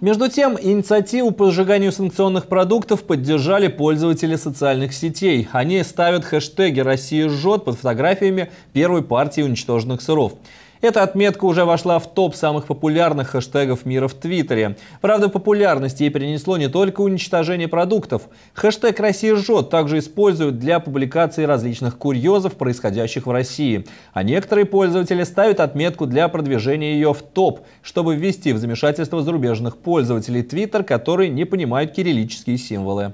Между тем, инициативу по сжиганию санкционных продуктов поддержали пользователи социальных сетей. Они ставят хэштеги «Россия жжет» под фотографиями первой партии уничтоженных сыров. Эта отметка уже вошла в топ самых популярных хэштегов мира в Твиттере. Правда, популярность ей принесло не только уничтожение продуктов. Хэштег «Россия жжет» также используют для публикации различных курьезов, происходящих в России. А некоторые пользователи ставят отметку для продвижения ее в топ, чтобы ввести в замешательство зарубежных пользователей Твиттер, которые не понимают кириллические символы.